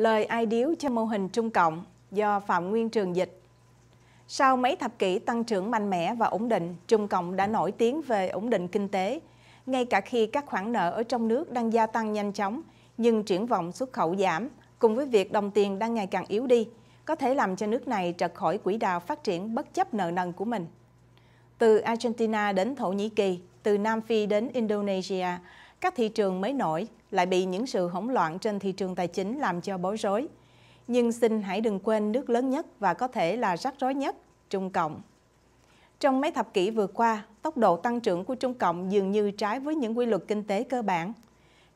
lời ai điếu cho mô hình Trung Cộng do Phạm Nguyên Trường dịch. Sau mấy thập kỷ tăng trưởng mạnh mẽ và ổn định, Trung Cộng đã nổi tiếng về ổn định kinh tế. Ngay cả khi các khoản nợ ở trong nước đang gia tăng nhanh chóng, nhưng triển vọng xuất khẩu giảm, cùng với việc đồng tiền đang ngày càng yếu đi, có thể làm cho nước này trật khỏi quỹ đạo phát triển bất chấp nợ nần của mình. Từ Argentina đến Thổ Nhĩ Kỳ, từ Nam Phi đến Indonesia, các thị trường mới nổi lại bị những sự hỗn loạn trên thị trường tài chính làm cho bối rối. Nhưng xin hãy đừng quên nước lớn nhất và có thể là rắc rối nhất, Trung Cộng. Trong mấy thập kỷ vừa qua, tốc độ tăng trưởng của Trung Cộng dường như trái với những quy luật kinh tế cơ bản.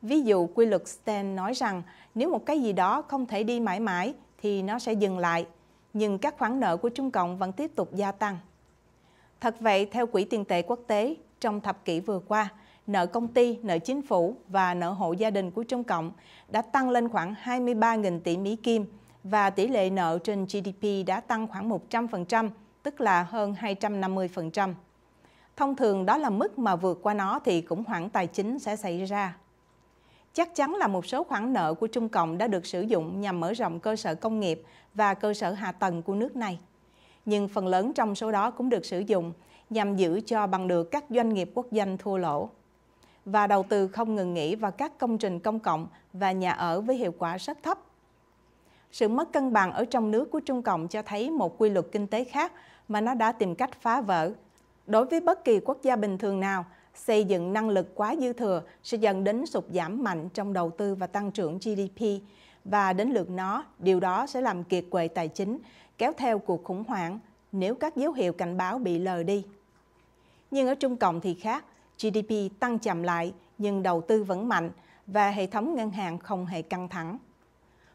Ví dụ, quy luật Stein nói rằng nếu một cái gì đó không thể đi mãi mãi thì nó sẽ dừng lại, nhưng các khoản nợ của Trung Cộng vẫn tiếp tục gia tăng. Thật vậy, theo Quỹ tiền tệ quốc tế, trong thập kỷ vừa qua, nợ công ty, nợ chính phủ và nợ hộ gia đình của Trung Cộng đã tăng lên khoảng 23.000 tỷ Mỹ Kim và tỷ lệ nợ trên GDP đã tăng khoảng 100%, tức là hơn 250%. Thông thường đó là mức mà vượt qua nó thì khủng hoảng tài chính sẽ xảy ra. Chắc chắn là một số khoản nợ của Trung Cộng đã được sử dụng nhằm mở rộng cơ sở công nghiệp và cơ sở hạ tầng của nước này. Nhưng phần lớn trong số đó cũng được sử dụng nhằm giữ cho bằng được các doanh nghiệp quốc doanh thua lỗ và đầu tư không ngừng nghỉ vào các công trình công cộng và nhà ở với hiệu quả rất thấp. Sự mất cân bằng ở trong nước của Trung Cộng cho thấy một quy luật kinh tế khác mà nó đã tìm cách phá vỡ. Đối với bất kỳ quốc gia bình thường nào, xây dựng năng lực quá dư thừa sẽ dẫn đến sụt giảm mạnh trong đầu tư và tăng trưởng GDP và đến lượt nó, điều đó sẽ làm kiệt quệ tài chính, kéo theo cuộc khủng hoảng nếu các dấu hiệu cảnh báo bị lờ đi. Nhưng ở Trung Cộng thì khác, GDP tăng chậm lại nhưng đầu tư vẫn mạnh và hệ thống ngân hàng không hề căng thẳng.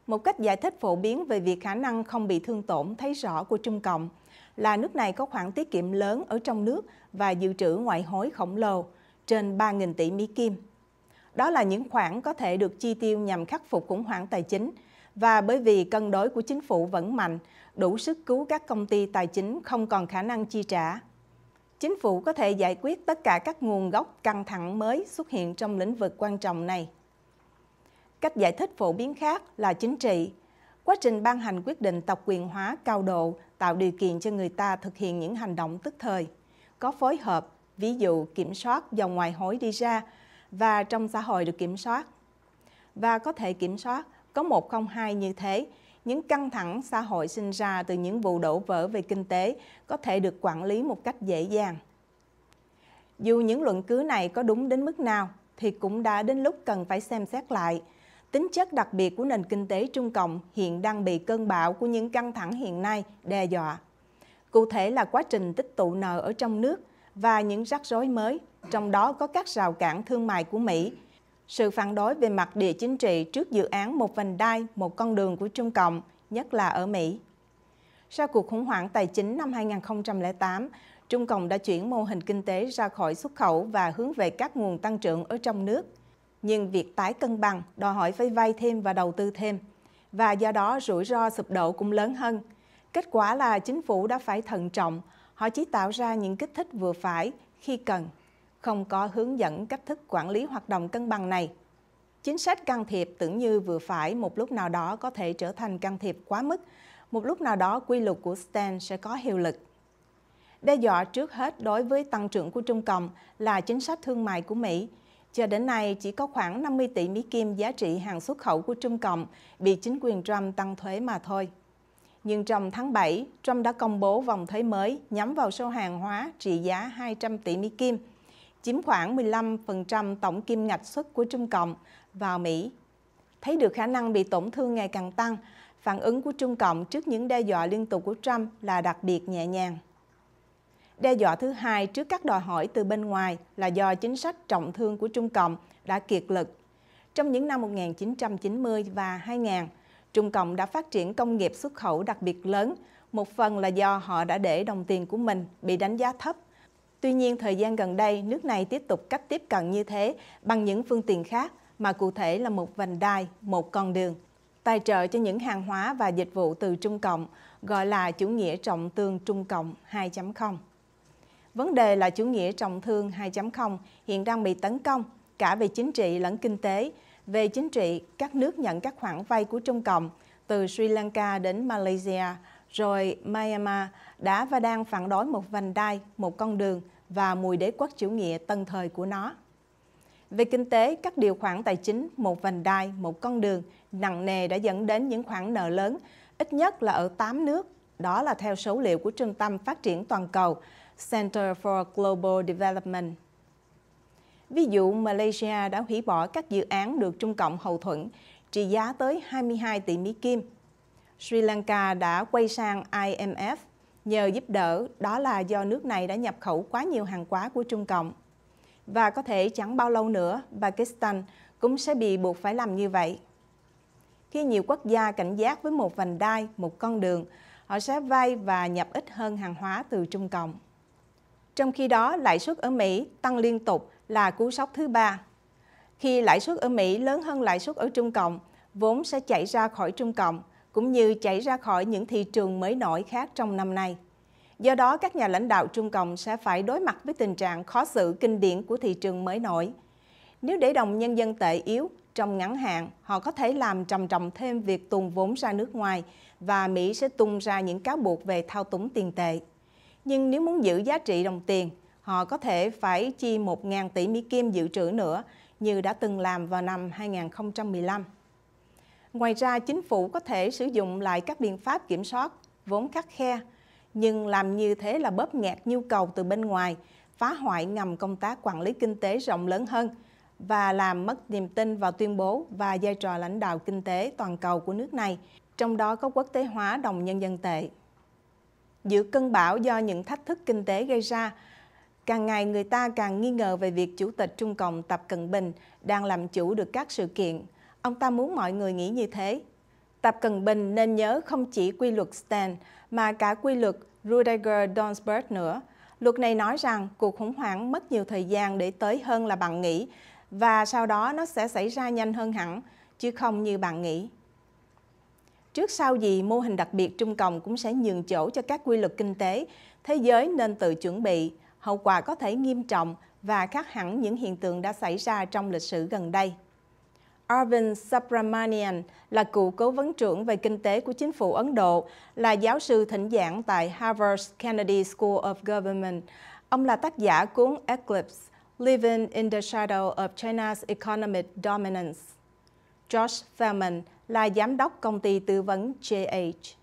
Một cách giải thích phổ biến về việc khả năng không bị thương tổn thấy rõ của Trung Cộng là nước này có khoản tiết kiệm lớn ở trong nước và dự trữ ngoại hối khổng lồ, trên 3.000 tỷ Mỹ Kim. Đó là những khoản có thể được chi tiêu nhằm khắc phục khủng hoảng tài chính và bởi vì cân đối của chính phủ vẫn mạnh, đủ sức cứu các công ty tài chính không còn khả năng chi trả chính phủ có thể giải quyết tất cả các nguồn gốc căng thẳng mới xuất hiện trong lĩnh vực quan trọng này. Cách giải thích phổ biến khác là chính trị. Quá trình ban hành quyết định tập quyền hóa cao độ tạo điều kiện cho người ta thực hiện những hành động tức thời, có phối hợp, ví dụ kiểm soát dòng ngoài hối đi ra và trong xã hội được kiểm soát. Và có thể kiểm soát, có 102 như thế, những căng thẳng xã hội sinh ra từ những vụ đổ vỡ về kinh tế có thể được quản lý một cách dễ dàng. Dù những luận cứ này có đúng đến mức nào thì cũng đã đến lúc cần phải xem xét lại. Tính chất đặc biệt của nền kinh tế Trung Cộng hiện đang bị cơn bão của những căng thẳng hiện nay đe dọa. Cụ thể là quá trình tích tụ nợ ở trong nước và những rắc rối mới, trong đó có các rào cản thương mại của Mỹ – sự phản đối về mặt địa chính trị trước dự án một vành đai, một con đường của Trung Cộng, nhất là ở Mỹ. Sau cuộc khủng hoảng tài chính năm 2008, Trung Cộng đã chuyển mô hình kinh tế ra khỏi xuất khẩu và hướng về các nguồn tăng trưởng ở trong nước. Nhưng việc tái cân bằng đòi hỏi phải vay thêm và đầu tư thêm, và do đó rủi ro sụp đổ cũng lớn hơn. Kết quả là chính phủ đã phải thận trọng, họ chỉ tạo ra những kích thích vừa phải khi cần không có hướng dẫn cách thức quản lý hoạt động cân bằng này. Chính sách can thiệp tưởng như vừa phải một lúc nào đó có thể trở thành can thiệp quá mức, một lúc nào đó quy luật của Stan sẽ có hiệu lực. Đe dọa trước hết đối với tăng trưởng của Trung Cộng là chính sách thương mại của Mỹ. Cho đến nay, chỉ có khoảng 50 tỷ Mỹ Kim giá trị hàng xuất khẩu của Trung Cộng bị chính quyền Trump tăng thuế mà thôi. Nhưng trong tháng 7, Trump đã công bố vòng thuế mới nhắm vào số hàng hóa trị giá 200 tỷ Mỹ Kim – chiếm khoảng 15% tổng kim ngạch xuất của Trung Cộng vào Mỹ. Thấy được khả năng bị tổn thương ngày càng tăng, phản ứng của Trung Cộng trước những đe dọa liên tục của Trump là đặc biệt nhẹ nhàng. Đe dọa thứ hai trước các đòi hỏi từ bên ngoài là do chính sách trọng thương của Trung Cộng đã kiệt lực. Trong những năm 1990 và 2000, Trung Cộng đã phát triển công nghiệp xuất khẩu đặc biệt lớn, một phần là do họ đã để đồng tiền của mình bị đánh giá thấp Tuy nhiên, thời gian gần đây, nước này tiếp tục cách tiếp cận như thế bằng những phương tiện khác, mà cụ thể là một vành đai, một con đường, tài trợ cho những hàng hóa và dịch vụ từ Trung Cộng, gọi là chủ nghĩa trọng thương Trung Cộng 2.0. Vấn đề là chủ nghĩa trọng thương 2.0 hiện đang bị tấn công cả về chính trị lẫn kinh tế. Về chính trị, các nước nhận các khoản vay của Trung Cộng, từ Sri Lanka đến Malaysia, rồi Myanmar đã và đang phản đối một vành đai, một con đường và mùi đế quốc chủ nghĩa tân thời của nó. Về kinh tế, các điều khoản tài chính, một vành đai, một con đường nặng nề đã dẫn đến những khoản nợ lớn, ít nhất là ở 8 nước. Đó là theo số liệu của Trung tâm Phát triển Toàn cầu Center for Global Development. Ví dụ, Malaysia đã hủy bỏ các dự án được Trung Cộng hậu thuẫn trị giá tới 22 tỷ Mỹ Kim Sri Lanka đã quay sang IMF nhờ giúp đỡ, đó là do nước này đã nhập khẩu quá nhiều hàng hóa của Trung Cộng. Và có thể chẳng bao lâu nữa, Pakistan cũng sẽ bị buộc phải làm như vậy. Khi nhiều quốc gia cảnh giác với một vành đai, một con đường, họ sẽ vay và nhập ít hơn hàng hóa từ Trung Cộng. Trong khi đó, lãi suất ở Mỹ tăng liên tục là cú sốc thứ ba. Khi lãi suất ở Mỹ lớn hơn lãi suất ở Trung Cộng, vốn sẽ chảy ra khỏi Trung Cộng cũng như chảy ra khỏi những thị trường mới nổi khác trong năm nay. Do đó, các nhà lãnh đạo Trung Cộng sẽ phải đối mặt với tình trạng khó xử kinh điển của thị trường mới nổi. Nếu để đồng nhân dân tệ yếu, trong ngắn hạn, họ có thể làm trầm trọng thêm việc tuồn vốn ra nước ngoài và Mỹ sẽ tung ra những cáo buộc về thao túng tiền tệ. Nhưng nếu muốn giữ giá trị đồng tiền, họ có thể phải chi 1.000 tỷ Mỹ Kim dự trữ nữa như đã từng làm vào năm 2015. Ngoài ra, chính phủ có thể sử dụng lại các biện pháp kiểm soát vốn khắc khe, nhưng làm như thế là bóp nghẹt nhu cầu từ bên ngoài, phá hoại ngầm công tác quản lý kinh tế rộng lớn hơn và làm mất niềm tin vào tuyên bố và vai trò lãnh đạo kinh tế toàn cầu của nước này, trong đó có quốc tế hóa đồng nhân dân tệ. Giữa cân bão do những thách thức kinh tế gây ra, càng ngày người ta càng nghi ngờ về việc Chủ tịch Trung Cộng Tập Cận Bình đang làm chủ được các sự kiện – Ông ta muốn mọi người nghĩ như thế. Tập Cần Bình nên nhớ không chỉ quy luật Stan mà cả quy luật Rudiger Donsberg nữa. Luật này nói rằng cuộc khủng hoảng mất nhiều thời gian để tới hơn là bạn nghĩ và sau đó nó sẽ xảy ra nhanh hơn hẳn, chứ không như bạn nghĩ. Trước sau gì, mô hình đặc biệt trung cộng cũng sẽ nhường chỗ cho các quy luật kinh tế. Thế giới nên tự chuẩn bị, hậu quả có thể nghiêm trọng và khác hẳn những hiện tượng đã xảy ra trong lịch sử gần đây. Arvind Subramanian là cựu cố vấn trưởng về kinh tế của chính phủ Ấn Độ, là giáo sư thỉnh giảng tại Harvard Kennedy School of Government. Ông là tác giả cuốn Eclipse, Living in the Shadow of China's Economic Dominance. Josh Feldman là giám đốc công ty tư vấn JH.